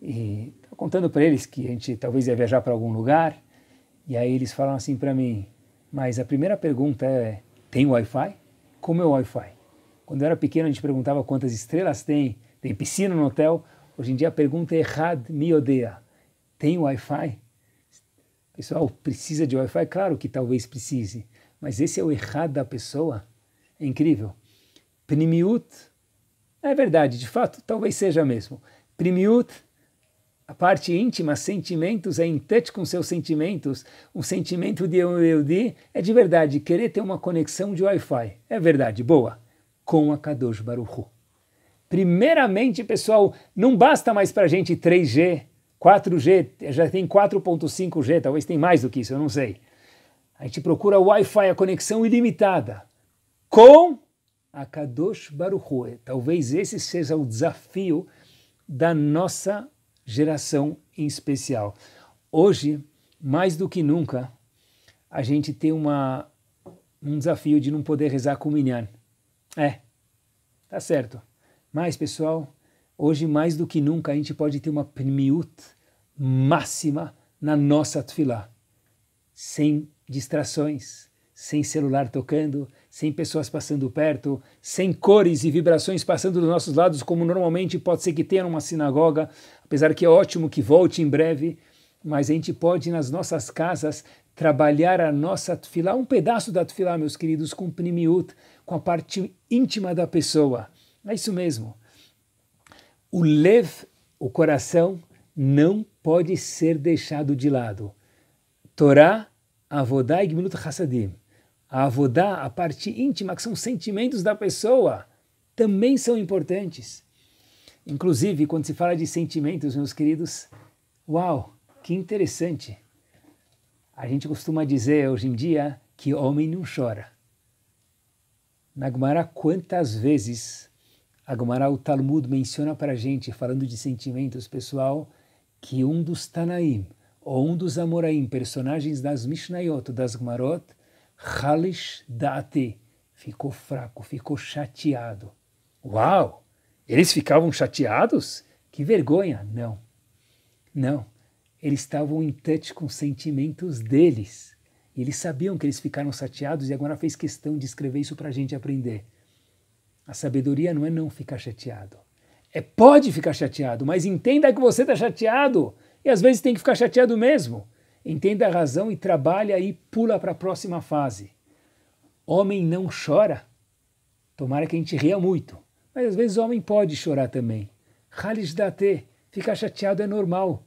e contando para eles que a gente talvez ia viajar para algum lugar. E aí eles falam assim para mim: Mas a primeira pergunta é: tem Wi-Fi? Como é o Wi-Fi? Quando eu era pequeno, a gente perguntava quantas estrelas tem, tem piscina no hotel. Hoje em dia a pergunta é Had me odeia. Tem Wi-Fi? Pessoal, precisa de Wi-Fi? Claro que talvez precise, mas esse é o errado da pessoa. É incrível. Primiut, é verdade, de fato, talvez seja mesmo. Primiut, a parte íntima, sentimentos, é em touch com seus sentimentos. Um sentimento de eu, eu de é de verdade, querer ter uma conexão de Wi-Fi. É verdade, boa com a Kadosh Baruchu. Primeiramente, pessoal, não basta mais para a gente 3G, 4G, já tem 4.5G, talvez tem mais do que isso, eu não sei. A gente procura Wi-Fi, a conexão ilimitada, com a Kadosh Baruchu. Talvez esse seja o desafio da nossa geração em especial. Hoje, mais do que nunca, a gente tem uma, um desafio de não poder rezar com o Minyan. É, tá certo. Mas, pessoal, hoje mais do que nunca a gente pode ter uma pnimiut máxima na nossa tefilá. Sem distrações, sem celular tocando, sem pessoas passando perto, sem cores e vibrações passando dos nossos lados, como normalmente pode ser que tenha numa sinagoga, apesar que é ótimo que volte em breve, mas a gente pode nas nossas casas trabalhar a nossa tefilá, um pedaço da tefilá, meus queridos, com primiut, com a parte íntima da pessoa. É isso mesmo. O lev, o coração, não pode ser deixado de lado. Torá, avodá e gminut hassadim. A avodá, a parte íntima, que são sentimentos da pessoa, também são importantes. Inclusive, quando se fala de sentimentos, meus queridos, uau, que interessante. A gente costuma dizer hoje em dia que homem não chora na Gemara quantas vezes a Gemara, o Talmud, menciona para a gente, falando de sentimentos pessoal, que um dos Tanaim, ou um dos Amoraim, personagens das Mishnayot, das Gumarot, Halish Date, ficou fraco, ficou chateado. Uau! Eles ficavam chateados? Que vergonha! Não, não. Eles estavam em touch com sentimentos deles eles sabiam que eles ficaram chateados e agora fez questão de escrever isso para a gente aprender. A sabedoria não é não ficar chateado. É pode ficar chateado, mas entenda que você está chateado. E às vezes tem que ficar chateado mesmo. Entenda a razão e trabalha e pula para a próxima fase. Homem não chora. Tomara que a gente ria muito. Mas às vezes o homem pode chorar também. Halishdate, ficar chateado é normal.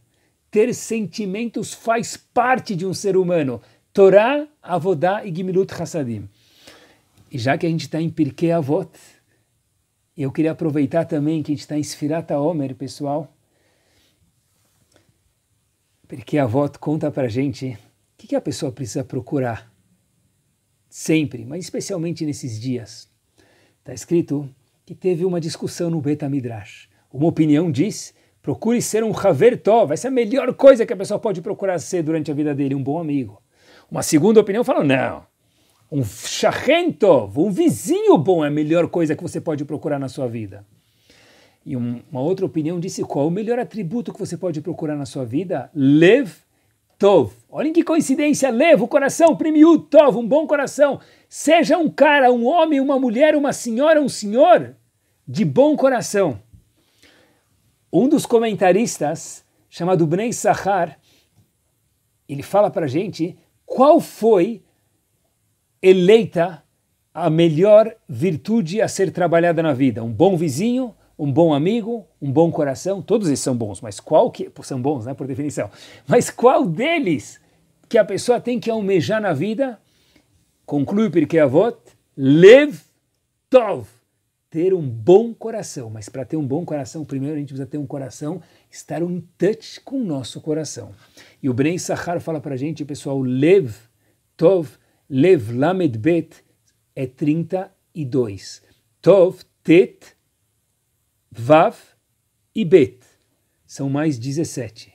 Ter sentimentos faz parte de um ser humano. Torá, Avodá e Gimilut Hassadim. E já que a gente está em Pirkei Avot, eu queria aproveitar também que a gente está em Sfirata Omer, pessoal. Pirkei Avot conta para a gente o que, que a pessoa precisa procurar. Sempre, mas especialmente nesses dias. Está escrito que teve uma discussão no Midrash. Uma opinião diz procure ser um Haver Tov, essa é a melhor coisa que a pessoa pode procurar ser durante a vida dele, um bom amigo. Uma segunda opinião fala: não, um shachentov, um vizinho bom é a melhor coisa que você pode procurar na sua vida. E um, uma outra opinião disse qual o melhor atributo que você pode procurar na sua vida? Lev Tov. Olhem que coincidência, Lev, o coração, Primiu Tov, um bom coração. Seja um cara, um homem, uma mulher, uma senhora, um senhor de bom coração. Um dos comentaristas, chamado Bnei Sahar, ele fala pra gente qual foi eleita a melhor virtude a ser trabalhada na vida? Um bom vizinho, um bom amigo, um bom coração, todos eles são bons, mas qual que são bons, né, por definição. Mas qual deles que a pessoa tem que almejar na vida? Conclui porque avot, lev tov ter um bom coração. Mas para ter um bom coração, primeiro a gente precisa ter um coração, estar em touch com o nosso coração. E o Bren Sahar fala para a gente, pessoal, Lev Tov, Lev Lamed Bet é 32. Tov, Tet, Vav e Bet são mais 17.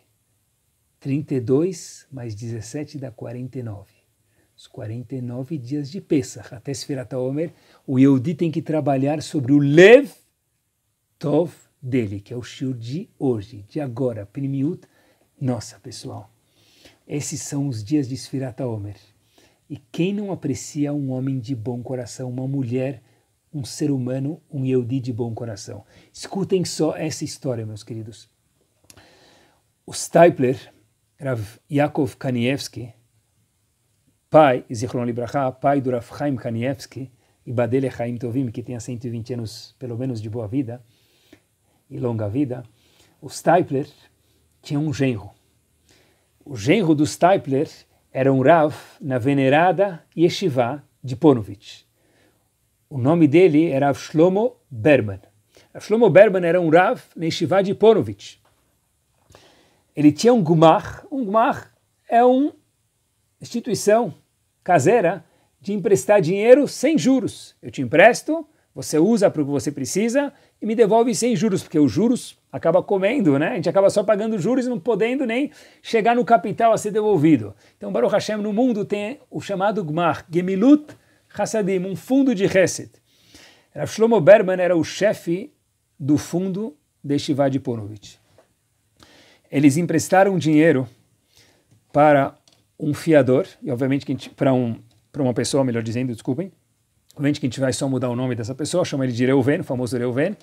32 mais 17 dá 49. Os 49 dias de Pesach, até Sfirat HaOmer, o Yehudi tem que trabalhar sobre o Lev Tov dele, que é o shiur de hoje, de agora, Primiut. Nossa, pessoal, esses são os dias de Sfirata Omer. E quem não aprecia um homem de bom coração, uma mulher, um ser humano, um Yehudi de bom coração? Escutem só essa história, meus queridos. O Stipler, Rav Yakov Kanievski, pai, Zichron Libraha, pai do Rav Chaim Kanievski, e Badele Haim Tovim, que tenha 120 anos, pelo menos, de boa vida e longa vida, o Stipler tinha um genro. O genro do Stipler era um Rav na venerada Yeshiva de Ponovitch. O nome dele era Shlomo Berman. Shlomo Berman era um Rav na Yeshiva de Ponovitch. Ele tinha um Gumar. Um Gumar é uma instituição caseira de emprestar dinheiro sem juros. Eu te empresto, você usa para o que você precisa e me devolve sem juros, porque os juros acaba comendo, né? A gente acaba só pagando juros e não podendo nem chegar no capital a ser devolvido. Então Baruch Hashem no mundo tem o chamado Gmar, Gemilut Hassadim, um fundo de reset. Shlomo Berman era o chefe do fundo de Shiva Eles emprestaram dinheiro para um fiador, e obviamente para um para uma pessoa, melhor dizendo, desculpem, obviamente que a gente vai só mudar o nome dessa pessoa, chama ele de Reuven, o famoso Reuven.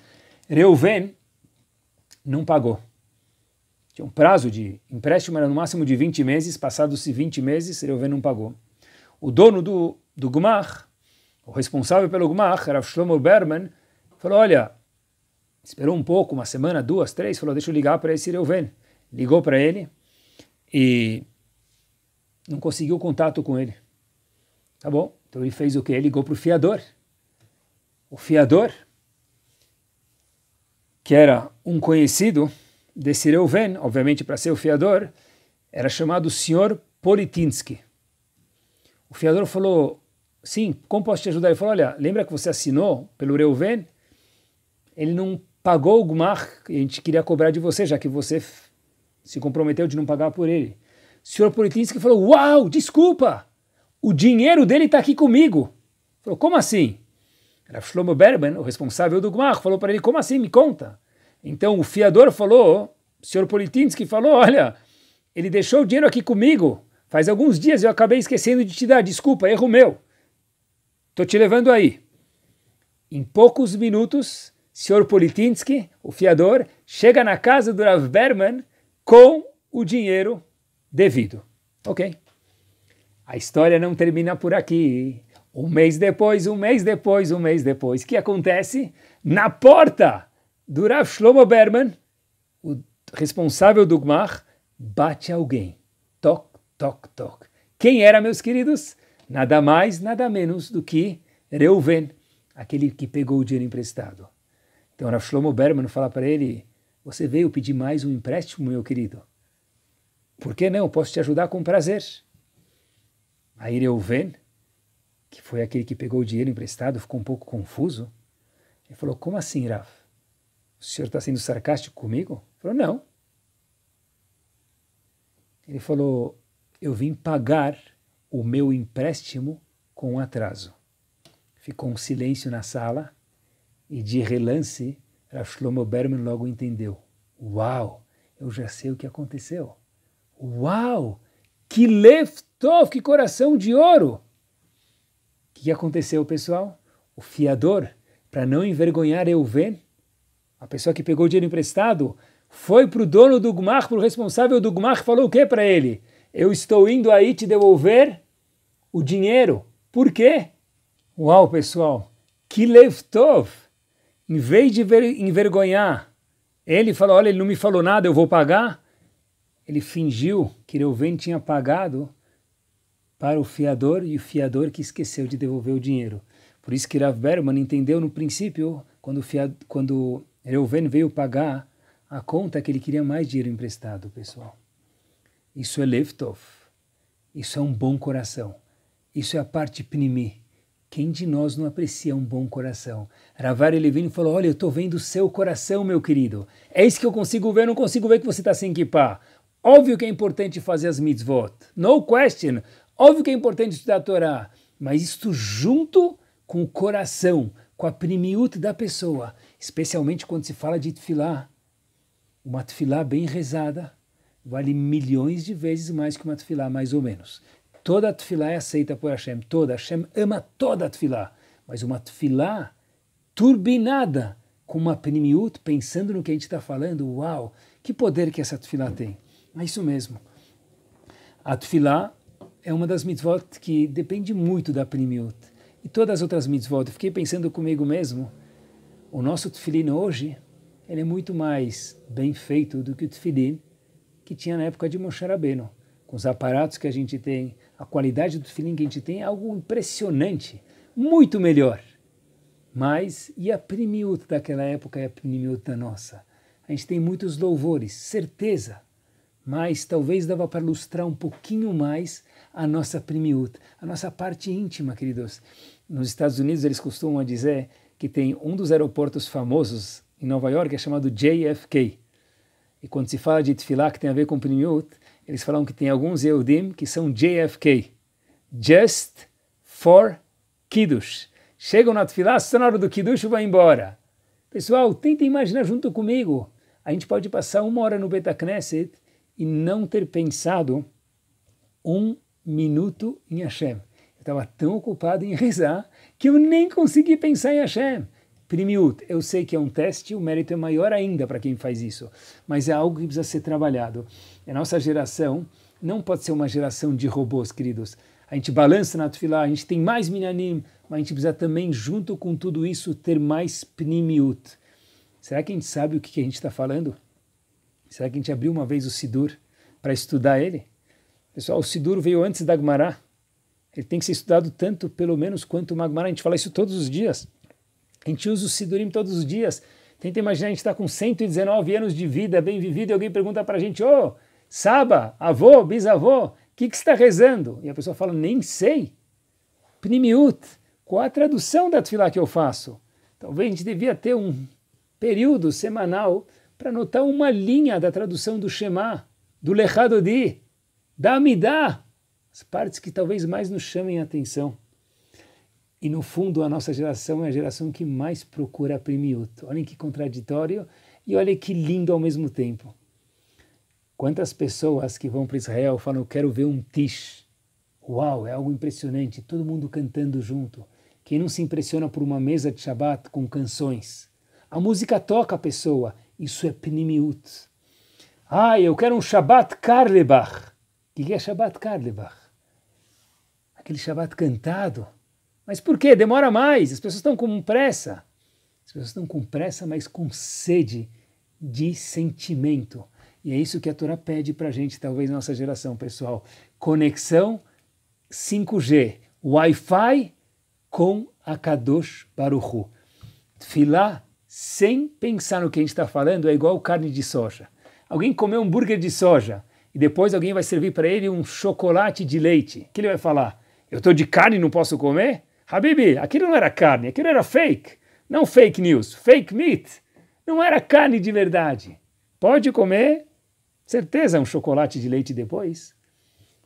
Reuven não pagou. Tinha um prazo de empréstimo, era no máximo de 20 meses, passados-se 20 meses, Reuven não pagou. O dono do, do Gumar, o responsável pelo Gumar, era Shlomo Berman, falou, olha, esperou um pouco, uma semana, duas, três, falou, deixa eu ligar para esse Reuven. Ligou para ele e não conseguiu contato com ele. Tá bom. Então ele fez o quê? Ele ligou para o fiador. O fiador, que era um conhecido desse Reuven, obviamente para ser o fiador, era chamado senhor Politinsky. O fiador falou, sim, como posso te ajudar? Ele falou, olha, lembra que você assinou pelo Reuven? Ele não pagou o Gmar, a gente queria cobrar de você, já que você se comprometeu de não pagar por ele. O senhor Politinsky falou, uau, desculpa! O dinheiro dele está aqui comigo. Falou, como assim? Era Shlomo Berben, o responsável do Gmar, falou para ele, como assim? Me conta. Então o fiador falou, o senhor Politinski falou, olha, ele deixou o dinheiro aqui comigo. Faz alguns dias eu acabei esquecendo de te dar, desculpa, erro meu. Estou te levando aí. Em poucos minutos, senhor Politinski, o fiador, chega na casa do Rav Berman com o dinheiro devido. Ok. A história não termina por aqui. Um mês depois, um mês depois, um mês depois, o que acontece? Na porta do Rav Shlomo Berman, o responsável do Gmar, bate alguém. Toc, toc, toc. Quem era, meus queridos? Nada mais, nada menos do que Reuven, aquele que pegou o dinheiro emprestado. Então Rav Shlomo Berman fala para ele, você veio pedir mais um empréstimo, meu querido? Por que não? Posso te ajudar com prazer a Ireuven, que foi aquele que pegou o dinheiro emprestado, ficou um pouco confuso. Ele falou: Como assim, Rav? O senhor está sendo sarcástico comigo? Ele falou: Não. Ele falou: Eu vim pagar o meu empréstimo com atraso. Ficou um silêncio na sala e, de relance, Rav Shlomo Berman logo entendeu: Uau, eu já sei o que aconteceu. Uau, que leftov, que coração de ouro! O que aconteceu, pessoal? O fiador, para não envergonhar Euven, a pessoa que pegou o dinheiro emprestado, foi para o dono do Gumar, para o responsável do Gumar, falou o que para ele? Eu estou indo aí te devolver o dinheiro. Por quê? Uau, pessoal, que leftov! Em vez de envergonhar, ele falou: Olha, ele não me falou nada, eu vou pagar ele fingiu que Reuven tinha pagado para o fiador e o fiador que esqueceu de devolver o dinheiro. Por isso que Rav Berman entendeu no princípio, quando, fiado, quando Reuven veio pagar a conta, que ele queria mais dinheiro emprestado, pessoal. Isso é Leftov. Isso é um bom coração. Isso é a parte pnimi. Quem de nós não aprecia um bom coração? Ravar Levine falou: Olha, eu estou vendo o seu coração, meu querido. É isso que eu consigo ver, eu não consigo ver que você está sem equipar. Óbvio que é importante fazer as mitzvot. No question. Óbvio que é importante estudar a Torá. Mas isto junto com o coração, com a primiúta da pessoa. Especialmente quando se fala de tefilá. Uma tefilá bem rezada vale milhões de vezes mais que uma tefilá, mais ou menos. Toda tefilá é aceita por Hashem. Toda. Hashem ama toda tefilá. Mas uma tefilá turbinada com uma primiut, pensando no que a gente está falando, uau, que poder que essa tefilá tem. É isso mesmo. A Tfilá é uma das mitzvot que depende muito da primiut. E todas as outras mitzvot, eu fiquei pensando comigo mesmo, o nosso tefilin hoje, ele é muito mais bem feito do que o tefilin que tinha na época de Moshe Rabbeinu. Com os aparatos que a gente tem, a qualidade do tefilin que a gente tem é algo impressionante, muito melhor. Mas e a primiut daquela época e é a primiut da nossa? A gente tem muitos louvores, certeza, mas talvez dava para ilustrar um pouquinho mais a nossa primiut, a nossa parte íntima, queridos. Nos Estados Unidos eles costumam dizer que tem um dos aeroportos famosos em Nova York é chamado JFK. E quando se fala de tefilá que tem a ver com primiut, eles falam que tem alguns eudim que são JFK, Just for Kiddush. Chegam na tefilá, só na hora do Kiddush vai embora. Pessoal, tentem imaginar junto comigo. A gente pode passar uma hora no Betacneset e não ter pensado um minuto em Hashem. Eu estava tão ocupado em rezar que eu nem consegui pensar em Hashem. Primiut, eu sei que é um teste, o mérito é maior ainda para quem faz isso, mas é algo que precisa ser trabalhado. A nossa geração não pode ser uma geração de robôs, queridos. A gente balança na tefilá, a gente tem mais minanim, mas a gente precisa também, junto com tudo isso, ter mais pnimiut. Será que a gente sabe o que a gente está falando? Será que a gente abriu uma vez o Sidur para estudar ele? Pessoal, o Sidur veio antes da Agmará. Ele tem que ser estudado tanto, pelo menos, quanto o Magmará. A gente fala isso todos os dias. A gente usa o Sidurim todos os dias. Tenta imaginar, a gente está com 119 anos de vida, bem vivido, e alguém pergunta para a gente, ô, oh, Saba, avô, bisavô, o que, que está rezando? E a pessoa fala, nem sei. Pnimiut, qual a tradução da tefilá que eu faço? Talvez a gente devia ter um período semanal para notar uma linha da tradução do Shema, do Lechadodi, da Amidá, as partes que talvez mais nos chamem a atenção. E no fundo, a nossa geração é a geração que mais procura primiuto Olhem que contraditório e olha que lindo ao mesmo tempo. Quantas pessoas que vão para Israel falam, eu quero ver um tish. Uau, é algo impressionante, todo mundo cantando junto. Quem não se impressiona por uma mesa de Shabat com canções? A música toca a pessoa, isso é Pnimiut. Ah, eu quero um Shabbat Karlebach. O que é Shabbat Karlebach? Aquele Shabbat cantado. Mas por que? Demora mais, as pessoas estão com pressa. As pessoas estão com pressa, mas com sede de sentimento. E é isso que a Torá pede para a gente, talvez nossa geração, pessoal. Conexão 5G, Wi-Fi com a Kadosh Baruchu. Filá sem pensar no que a gente está falando, é igual carne de soja. Alguém comeu um hambúrguer de soja e depois alguém vai servir para ele um chocolate de leite. O que ele vai falar? Eu estou de carne e não posso comer? Habibi, aquilo não era carne, aquilo era fake. Não fake news, fake meat. Não era carne de verdade. Pode comer, certeza, um chocolate de leite depois.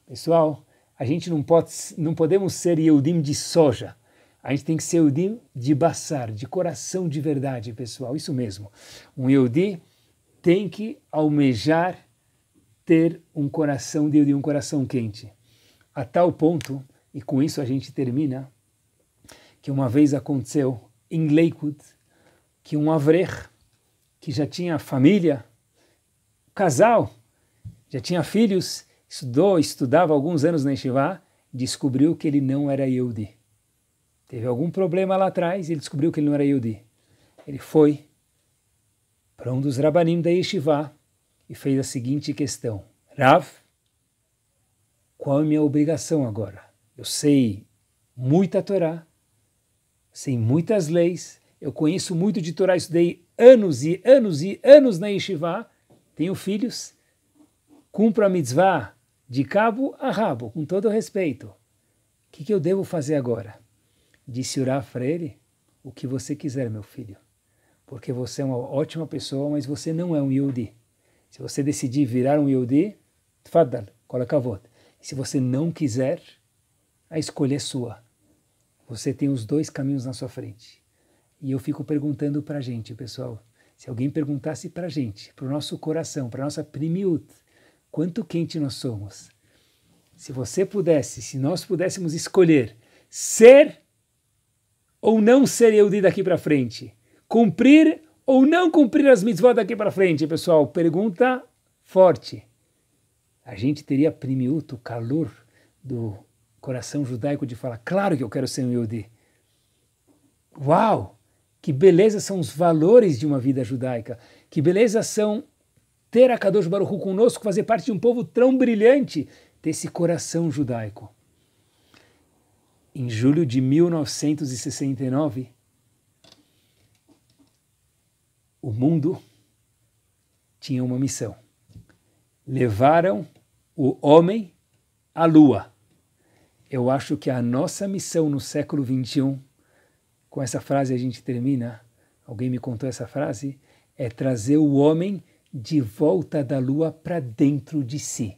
Pessoal, a gente não, pode, não podemos ser Yehudim de soja. A gente tem que ser Yehudi de Bassar, de coração de verdade, pessoal. Isso mesmo. Um Yehudi tem que almejar ter um coração de Yehudi, um coração quente. A tal ponto, e com isso a gente termina, que uma vez aconteceu em Lakewood que um avrer que já tinha família, casal, já tinha filhos, estudou, estudava alguns anos na Yeshiva, descobriu que ele não era Yehudi Teve algum problema lá atrás e ele descobriu que ele não era Yudi. Ele foi para um dos Rabanim da Yeshiva e fez a seguinte questão: Rav, qual é a minha obrigação agora? Eu sei muita Torá, sei muitas leis, eu conheço muito de Torá, estudei anos e anos e anos na Yeshiva, tenho filhos, cumpro a mitzvah de cabo a rabo, com todo respeito. O que, que eu devo fazer agora? Disse Urá Freire: O que você quiser, meu filho, porque você é uma ótima pessoa, mas você não é um Yudi. Se você decidir virar um Yudi, tfadal, coloca a voto. se você não quiser, a escolha é sua. Você tem os dois caminhos na sua frente. E eu fico perguntando para a gente, pessoal. Se alguém perguntasse para a gente, para o nosso coração, para a nossa primiut, quanto quente nós somos. Se você pudesse, se nós pudéssemos escolher ser ou não ser Yehudi daqui para frente? Cumprir ou não cumprir as mitzvot daqui para frente, pessoal? Pergunta forte. A gente teria primiuto, o calor do coração judaico de falar, claro que eu quero ser um Yehudi. Uau! Que beleza são os valores de uma vida judaica. Que beleza são ter a Kadosh Baruch conosco, fazer parte de um povo tão brilhante, desse coração judaico em julho de 1969, o mundo tinha uma missão. Levaram o homem à lua. Eu acho que a nossa missão no século 21, com essa frase a gente termina, alguém me contou essa frase, é trazer o homem de volta da lua para dentro de si.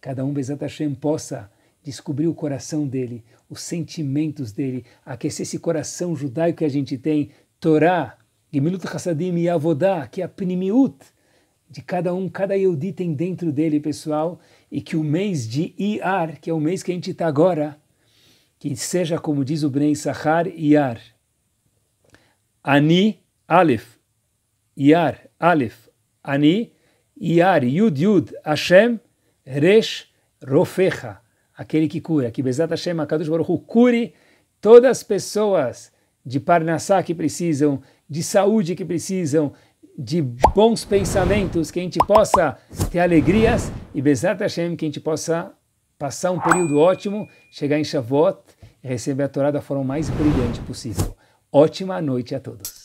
cada um, Bezat Hashem, possa descobrir o coração dele, os sentimentos dele, aquecer esse coração judaico que a gente tem, Torá, Gemilut Hassadim e Avodá, que é a Pnimiut, de cada um, cada Yehudi tem dentro dele, pessoal, e que o mês de Iar, que é o mês que a gente está agora, que seja, como diz o Bren Sahar, Iar. Ani, Aleph, Iar, Aleph, Ani, Iar, Yud, Yud, Hashem, Resh, Rofecha aquele que cura, que Bezat Hashem Akadosh Baruch Hu, cure todas as pessoas de Parnassá que precisam, de saúde que precisam, de bons pensamentos, que a gente possa ter alegrias e Bezat Hashem, que a gente possa passar um período ótimo, chegar em Shavuot e receber a Torá da forma mais brilhante possível. Ótima noite a todos.